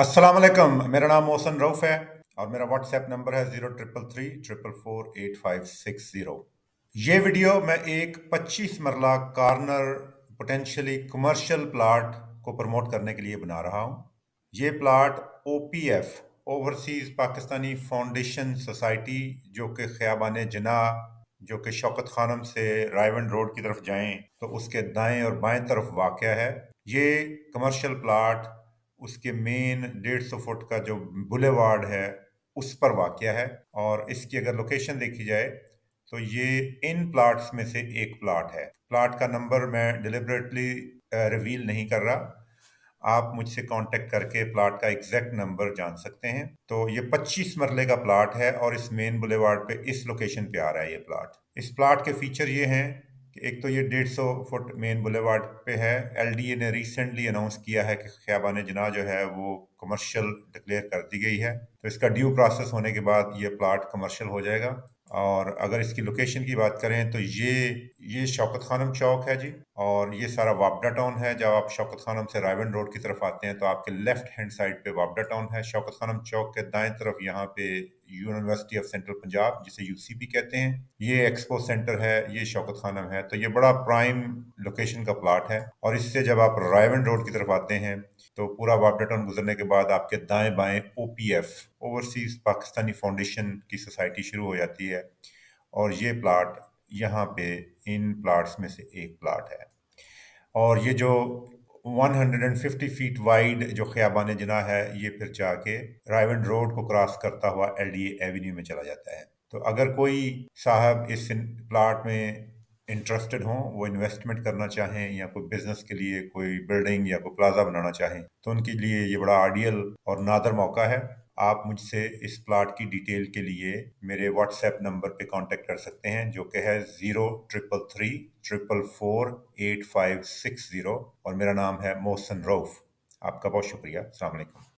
असलम मेरा नाम मोहसन रऊफ़ है और मेरा व्हाट्सएप नंबर है zero triple three triple four eight five six zero ये वीडियो मैं एक पच्चीस मरला कॉर्नर पोटेंशली कमर्शियल प्लाट को प्रमोट करने के लिए बना रहा हूँ ये plot O P F overseas Pakistani foundation society जो कि ख़याबान जना जो कि शौकत खानम से रायवन रोड की तरफ जाएँ तो उसके दाएँ और बाएं तरफ वाक़ है ये कमर्शियल प्लाट उसके मेन डेढ़ सौ फुट का जो बुलेवार्ड है उस पर वाक़ है और इसकी अगर लोकेशन देखी जाए तो ये इन प्लाट्स में से एक प्लाट है प्लाट का नंबर मैं डिलिबरेटली रिवील नहीं कर रहा आप मुझसे कांटेक्ट करके प्लाट का एग्जैक्ट नंबर जान सकते हैं तो ये 25 मरले का प्लाट है और इस मेन बुलेवार्ड पे इस लोकेशन पे आ रहा है ये प्लाट इस प्लाट के फीचर ये हैं एक तो ये डेढ़ सौ फुट मेन बुलेवार्ड पे है एलडीए ने रिसेंटली अनाउंस किया है कि ख्याबान जना जो है वो कमर्शियल डिक्लेयर कर दी गई है तो इसका ड्यू प्रोसेस होने के बाद ये प्लाट कमर्शियल हो जाएगा और अगर इसकी लोकेशन की बात करें तो ये ये शौकत खानम चौक है जी और ये सारा वापडा टाउन है जब आप शौकत खानम से रायवन रोड की तरफ आते हैं तो आपके लेफ्ट हैंड साइड पे वापडा टाउन है शौकत खानम चौक के दाएं तरफ यहाँ पे यूनिवर्सिटी ऑफ सेंट्रल पंजाब जिसे यूसीपी कहते हैं ये एक्सपो सेंटर है ये शौकत खानम है तो ये बड़ा प्राइम लोकेशन का प्लाट है और इससे जब आप रायवन रोड की तरफ आते हैं तो पूरा वापडा टाउन गुजरने के बाद आपके दाएं बाएं एफ ओवरसीज पाकिस्तानी फाउंडेशन की सोसाइटी शुरू हो जाती है और ये प्लाट यहाँ पे इन प्लाट्स में से एक प्लाट है और ये जो 150 फीट वाइड जो ख़याबान जना है ये फिर जाके रायवन रोड को क्रॉस करता हुआ एल डी एवेन्यू में चला जाता है तो अगर कोई साहब इस प्लाट में इंटरेस्टेड हों वो इन्वेस्टमेंट करना चाहें या कोई बिजनेस के लिए कोई बिल्डिंग या कोई प्लाजा बनाना चाहें तो उनके लिए ये बड़ा आइडियल और नादर मौका है आप मुझसे इस प्लाट की डिटेल के लिए मेरे व्हाट्सएप नंबर पे कांटेक्ट कर सकते हैं जो कि है zero triple three triple four eight five six zero और मेरा नाम है मोहसन रऊफ़ आपका बहुत शुक्रिया अलैक्म